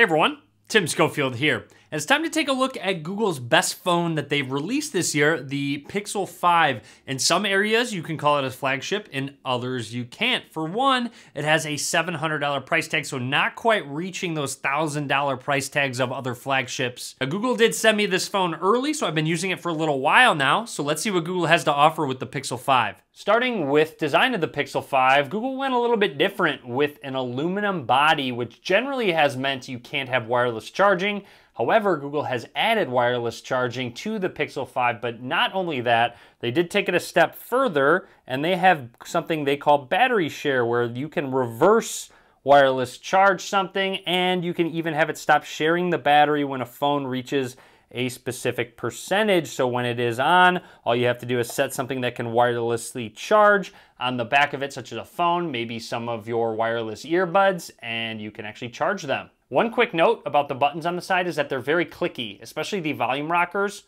Hey everyone, Tim Schofield here. And it's time to take a look at Google's best phone that they've released this year, the Pixel 5. In some areas, you can call it a flagship, in others, you can't. For one, it has a $700 price tag, so not quite reaching those $1,000 price tags of other flagships. Now, Google did send me this phone early, so I've been using it for a little while now. So let's see what Google has to offer with the Pixel 5. Starting with design of the Pixel 5, Google went a little bit different with an aluminum body, which generally has meant you can't have wireless charging. However, Google has added wireless charging to the Pixel 5, but not only that, they did take it a step further and they have something they call battery share where you can reverse wireless charge something and you can even have it stop sharing the battery when a phone reaches a specific percentage. So when it is on, all you have to do is set something that can wirelessly charge on the back of it, such as a phone, maybe some of your wireless earbuds, and you can actually charge them. One quick note about the buttons on the side is that they're very clicky, especially the volume rockers,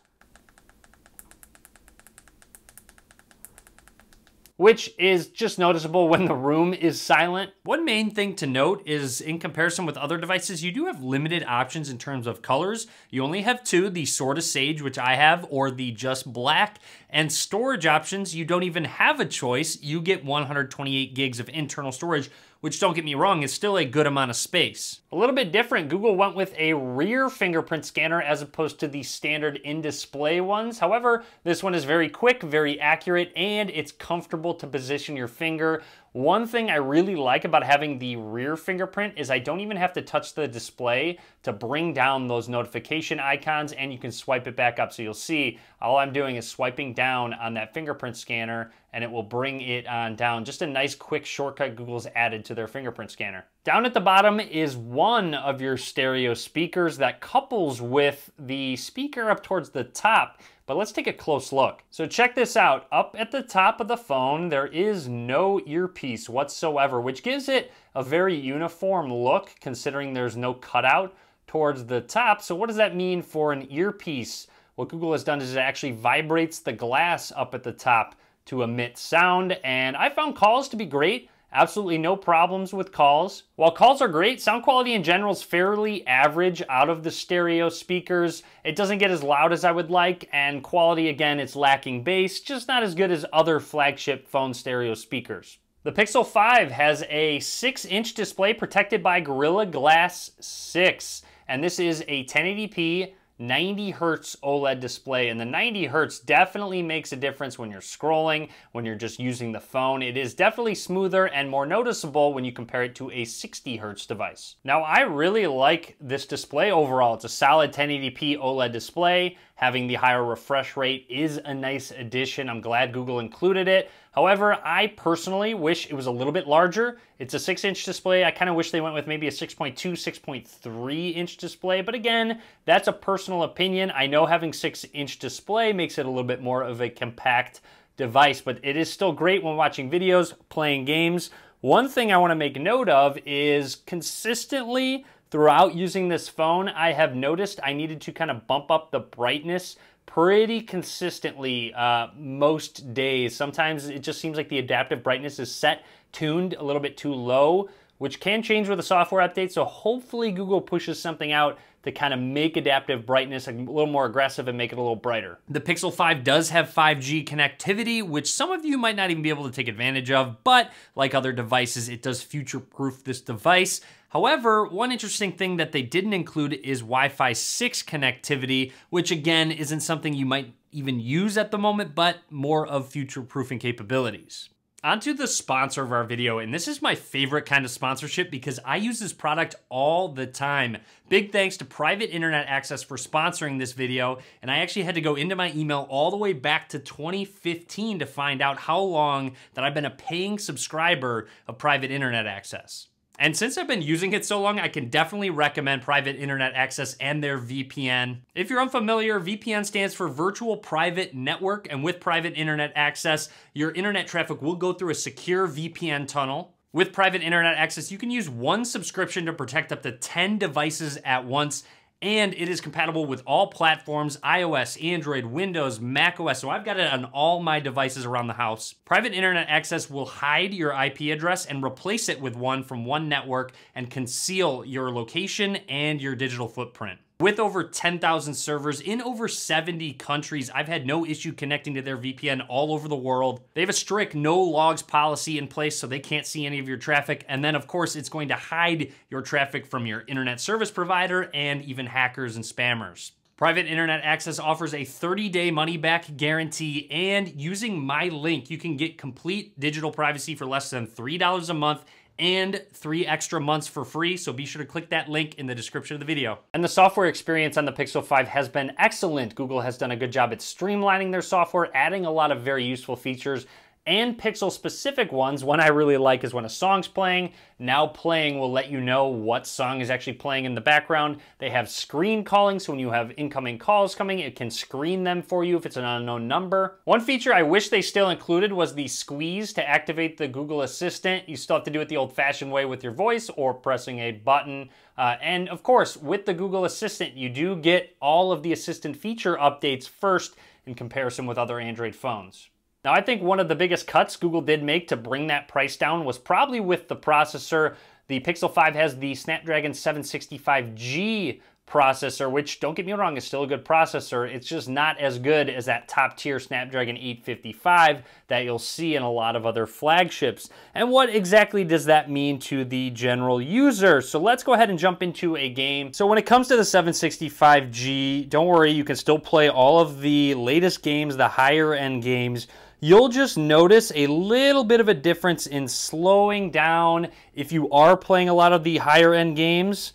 which is just noticeable when the room is silent. One main thing to note is in comparison with other devices, you do have limited options in terms of colors. You only have two, the Sword of Sage, which I have, or the Just Black, and storage options, you don't even have a choice. You get 128 gigs of internal storage, which don't get me wrong, is still a good amount of space. A little bit different, Google went with a rear fingerprint scanner as opposed to the standard in-display ones. However, this one is very quick, very accurate, and it's comfortable to position your finger one thing I really like about having the rear fingerprint is I don't even have to touch the display to bring down those notification icons and you can swipe it back up. So you'll see all I'm doing is swiping down on that fingerprint scanner and it will bring it on down. Just a nice quick shortcut Google's added to their fingerprint scanner. Down at the bottom is one of your stereo speakers that couples with the speaker up towards the top, but let's take a close look. So check this out. Up at the top of the phone, there is no earpiece whatsoever, which gives it a very uniform look considering there's no cutout towards the top. So what does that mean for an earpiece? What Google has done is it actually vibrates the glass up at the top to emit sound, and I found calls to be great absolutely no problems with calls. While calls are great, sound quality in general is fairly average out of the stereo speakers. It doesn't get as loud as I would like, and quality again, it's lacking bass, just not as good as other flagship phone stereo speakers. The Pixel 5 has a 6-inch display protected by Gorilla Glass 6, and this is a 1080p 90 hertz OLED display. And the 90 hertz definitely makes a difference when you're scrolling, when you're just using the phone. It is definitely smoother and more noticeable when you compare it to a 60 hertz device. Now, I really like this display overall. It's a solid 1080p OLED display. Having the higher refresh rate is a nice addition. I'm glad Google included it. However, I personally wish it was a little bit larger. It's a six inch display. I kind of wish they went with maybe a 6.2, 6.3 inch display. But again, that's a personal opinion. I know having six inch display makes it a little bit more of a compact device, but it is still great when watching videos, playing games. One thing I wanna make note of is consistently Throughout using this phone, I have noticed I needed to kind of bump up the brightness pretty consistently uh, most days. Sometimes it just seems like the adaptive brightness is set tuned a little bit too low, which can change with a software update. So hopefully Google pushes something out to kind of make adaptive brightness a little more aggressive and make it a little brighter. The Pixel 5 does have 5G connectivity, which some of you might not even be able to take advantage of, but like other devices, it does future-proof this device. However, one interesting thing that they didn't include is Wi-Fi 6 connectivity, which again, isn't something you might even use at the moment, but more of future-proofing capabilities. Onto the sponsor of our video, and this is my favorite kind of sponsorship because I use this product all the time. Big thanks to Private Internet Access for sponsoring this video, and I actually had to go into my email all the way back to 2015 to find out how long that I've been a paying subscriber of Private Internet Access. And since I've been using it so long, I can definitely recommend Private Internet Access and their VPN. If you're unfamiliar, VPN stands for Virtual Private Network, and with Private Internet Access, your internet traffic will go through a secure VPN tunnel. With private internet access, you can use one subscription to protect up to 10 devices at once and it is compatible with all platforms, iOS, Android, Windows, Mac OS, so I've got it on all my devices around the house. Private internet access will hide your IP address and replace it with one from one network and conceal your location and your digital footprint. With over 10,000 servers in over 70 countries, I've had no issue connecting to their VPN all over the world. They have a strict no logs policy in place so they can't see any of your traffic. And then, of course, it's going to hide your traffic from your internet service provider and even hackers and spammers. Private Internet Access offers a 30-day money-back guarantee, and using my link, you can get complete digital privacy for less than $3 a month and three extra months for free. So be sure to click that link in the description of the video. And the software experience on the Pixel 5 has been excellent. Google has done a good job at streamlining their software, adding a lot of very useful features and pixel specific ones. One I really like is when a song's playing. Now playing will let you know what song is actually playing in the background. They have screen calling, so when you have incoming calls coming, it can screen them for you if it's an unknown number. One feature I wish they still included was the squeeze to activate the Google Assistant. You still have to do it the old fashioned way with your voice or pressing a button. Uh, and of course, with the Google Assistant, you do get all of the Assistant feature updates first in comparison with other Android phones. Now I think one of the biggest cuts Google did make to bring that price down was probably with the processor. The Pixel 5 has the Snapdragon 765G processor, which don't get me wrong, is still a good processor. It's just not as good as that top tier Snapdragon 855 that you'll see in a lot of other flagships. And what exactly does that mean to the general user? So let's go ahead and jump into a game. So when it comes to the 765G, don't worry, you can still play all of the latest games, the higher end games you'll just notice a little bit of a difference in slowing down if you are playing a lot of the higher end games.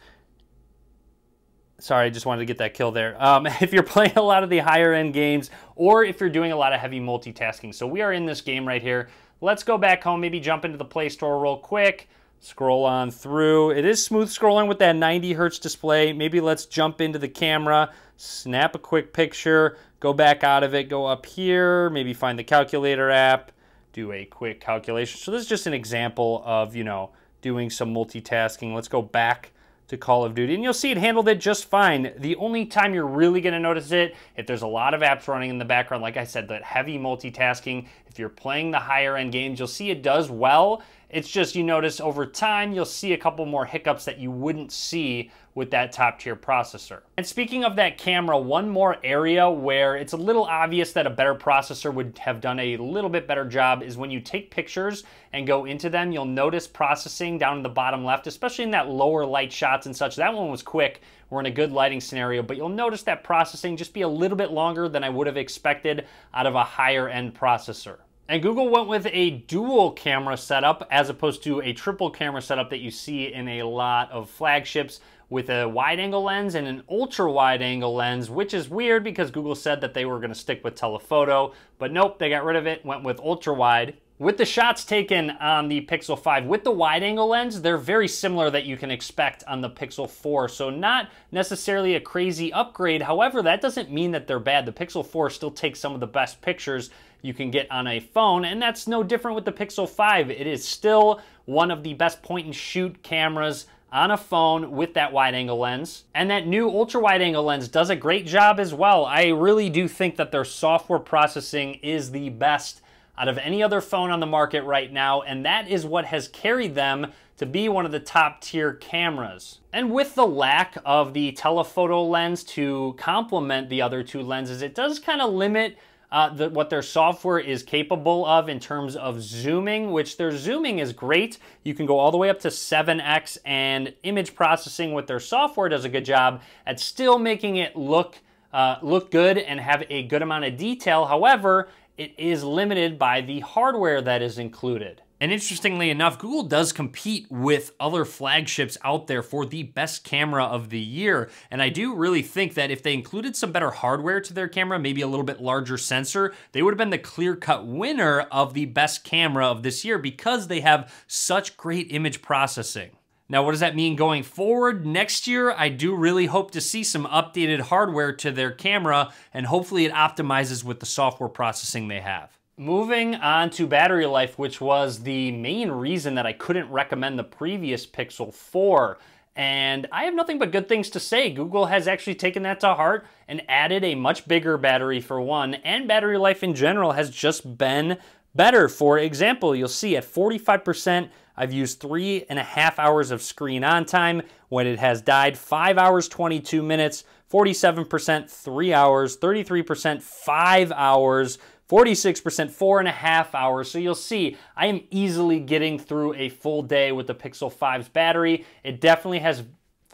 Sorry, I just wanted to get that kill there. Um, if you're playing a lot of the higher end games or if you're doing a lot of heavy multitasking. So we are in this game right here. Let's go back home, maybe jump into the Play Store real quick. Scroll on through. It is smooth scrolling with that 90 hertz display. Maybe let's jump into the camera, snap a quick picture go back out of it, go up here, maybe find the calculator app, do a quick calculation. So this is just an example of, you know, doing some multitasking. Let's go back to Call of Duty. And you'll see it handled it just fine. The only time you're really gonna notice it, if there's a lot of apps running in the background, like I said, that heavy multitasking, if you're playing the higher end games, you'll see it does well it's just you notice over time, you'll see a couple more hiccups that you wouldn't see with that top tier processor. And speaking of that camera, one more area where it's a little obvious that a better processor would have done a little bit better job is when you take pictures and go into them, you'll notice processing down in the bottom left, especially in that lower light shots and such. That one was quick. We're in a good lighting scenario, but you'll notice that processing just be a little bit longer than I would have expected out of a higher end processor. And Google went with a dual camera setup as opposed to a triple camera setup that you see in a lot of flagships with a wide angle lens and an ultra wide angle lens, which is weird because Google said that they were gonna stick with telephoto, but nope, they got rid of it, went with ultra wide. With the shots taken on the Pixel 5 with the wide angle lens, they're very similar that you can expect on the Pixel 4. So not necessarily a crazy upgrade. However, that doesn't mean that they're bad. The Pixel 4 still takes some of the best pictures you can get on a phone, and that's no different with the Pixel 5. It is still one of the best point and shoot cameras on a phone with that wide angle lens. And that new ultra wide angle lens does a great job as well. I really do think that their software processing is the best out of any other phone on the market right now, and that is what has carried them to be one of the top tier cameras. And with the lack of the telephoto lens to complement the other two lenses, it does kind of limit uh, the, what their software is capable of in terms of zooming, which their zooming is great. You can go all the way up to 7x, and image processing with their software does a good job at still making it look uh, look good and have a good amount of detail. However, it is limited by the hardware that is included. And interestingly enough, Google does compete with other flagships out there for the best camera of the year. And I do really think that if they included some better hardware to their camera, maybe a little bit larger sensor, they would have been the clear cut winner of the best camera of this year because they have such great image processing. Now, what does that mean going forward? Next year, I do really hope to see some updated hardware to their camera, and hopefully it optimizes with the software processing they have. Moving on to battery life, which was the main reason that I couldn't recommend the previous Pixel 4. And I have nothing but good things to say. Google has actually taken that to heart and added a much bigger battery for one, and battery life in general has just been better. For example, you'll see at 45%, I've used three and a half hours of screen on time when it has died five hours, 22 minutes, 47%, three hours, 33%, five hours, 46%, four and a half hours. So you'll see, I am easily getting through a full day with the Pixel 5's battery. It definitely has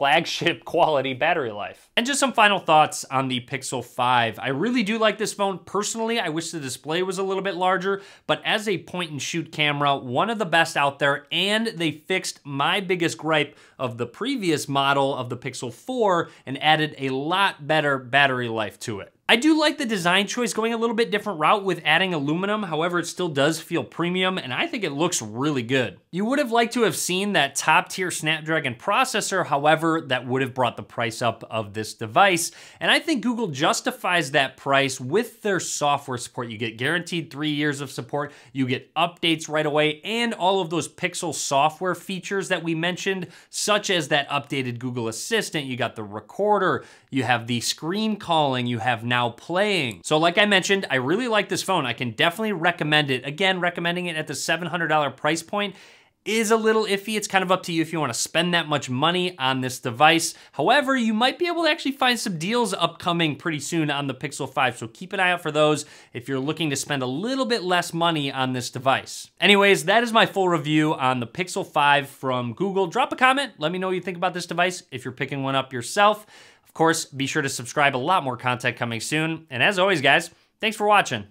flagship quality battery life. And just some final thoughts on the Pixel 5. I really do like this phone personally. I wish the display was a little bit larger, but as a point and shoot camera, one of the best out there, and they fixed my biggest gripe of the previous model of the Pixel 4 and added a lot better battery life to it. I do like the design choice going a little bit different route with adding aluminum, however it still does feel premium and I think it looks really good. You would have liked to have seen that top tier Snapdragon processor, however that would have brought the price up of this device and I think Google justifies that price with their software support. You get guaranteed three years of support, you get updates right away and all of those Pixel software features that we mentioned such as that updated Google Assistant, you got the recorder, you have the screen calling, you have now now playing. So like I mentioned, I really like this phone. I can definitely recommend it. Again, recommending it at the $700 price point is a little iffy. It's kind of up to you if you want to spend that much money on this device. However, you might be able to actually find some deals upcoming pretty soon on the Pixel 5, so keep an eye out for those if you're looking to spend a little bit less money on this device. Anyways, that is my full review on the Pixel 5 from Google. Drop a comment, let me know what you think about this device if you're picking one up yourself. Of course, be sure to subscribe. A lot more content coming soon. And as always, guys, thanks for watching.